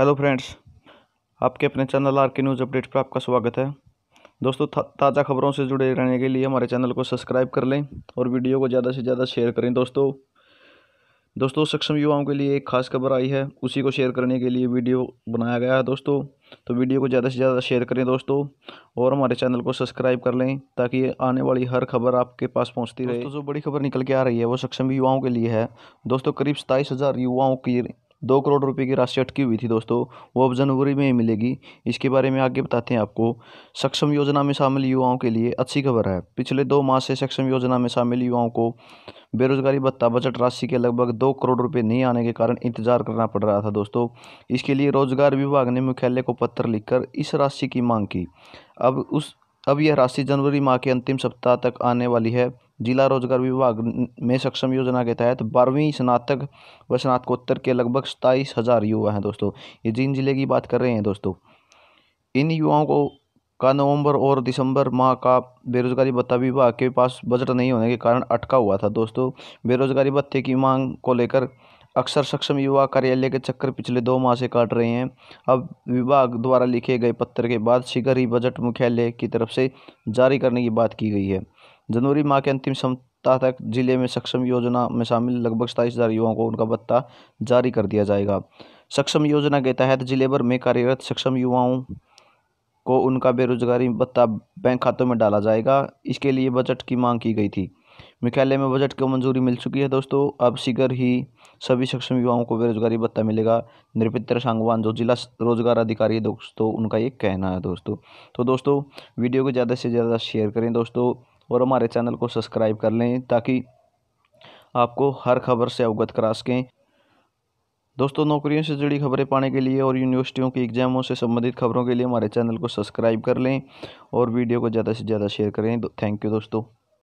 hello friends आपके अपने channel R K news update पर आपका स्वागत है दोस्तों ताज़ा खबरों से जुड़े रहने के लिए हमारे चैनल को सब्सक्राइब कर लें और वीडियो को ज़्यादा से ज़्यादा शेयर करें दोस्तों दोस्तों सक्षम युवाओं के लिए एक खास खबर आई है उसी को शेयर करने के लिए वीडियो बनाया गया है दोस्तों तो वीडियो को ज़्यादा से ज़्यादा शेयर करें दोस्तों और हमारे चैनल को सब्सक्राइब कर लें ताकि आने वाली हर खबर आपके पास पहुंचती रहे दोस्तों जो बड़ी खबर निकल के आ रही है वो सक्षम युवाओं के लिए है दोस्तों करीब सताईस हज़ार युवाओं की दो करोड़ रुपए की राशि अटकी हुई थी दोस्तों वो अब जनवरी में ही मिलेगी इसके बारे में आगे बताते हैं आपको सक्षम योजना में शामिल युवाओं के लिए अच्छी खबर है पिछले दो माह से सक्षम योजना में शामिल युवाओं को बेरोजगारी भत्ता बजट राशि के लगभग दो करोड़ रुपए नहीं आने के कारण इंतजार करना पड़ रहा था दोस्तों इसके लिए रोजगार विभाग ने मुख्यालय को पत्र लिखकर इस राशि की मांग की अब उस अब यह राशि जनवरी माह के अंतिम सप्ताह तक आने वाली है जिला रोजगार विभाग में सक्षम योजना के तहत बारहवीं स्नातक व स्नातकोत्तर के लगभग सताईस हज़ार युवा हैं दोस्तों ये जिन जिले की बात कर रहे हैं दोस्तों इन युवाओं को का नवंबर और दिसंबर माह का बेरोजगारी भत्ता विभाग के पास बजट नहीं होने के कारण अटका हुआ था दोस्तों बेरोजगारी भत्ते की मांग को लेकर अक्सर सक्षम युवा कार्यालय के चक्कर पिछले दो माह से काट रहे हैं अब विभाग द्वारा लिखे गए पत्र के बाद शीघ्र ही बजट मुख्यालय की तरफ से जारी करने की बात की गई है जनवरी माह के अंतिम सप्ताह तक जिले में सक्षम योजना में शामिल लगभग सताईस हज़ार युवाओं को उनका भत्ता जारी कर दिया जाएगा सक्षम योजना के तहत जिले भर में कार्यरत सक्षम युवाओं को उनका बेरोजगारी भत्ता बैंक खातों में डाला जाएगा इसके लिए बजट की मांग की गई थी मुख्यालय में बजट को मंजूरी मिल चुकी है दोस्तों अब शीघ्र ही सभी सक्षम युवाओं को बेरोजगारी भत्ता मिलेगा नृपित्र सांगवान जो जिला रोजगार अधिकारी है दोस्तों उनका ये कहना है दोस्तों तो दोस्तों वीडियो को ज़्यादा से ज़्यादा शेयर करें दोस्तों और हमारे चैनल को सब्सक्राइब कर लें ताकि आपको हर खबर से अवगत करा सकें दोस्तों नौकरियों से जुड़ी खबरें पाने के लिए और यूनिवर्सिटियों के एग्ज़ामों से संबंधित खबरों के लिए हमारे चैनल को सब्सक्राइब कर लें और वीडियो को ज़्यादा से ज़्यादा शेयर करें थैंक यू दोस्तों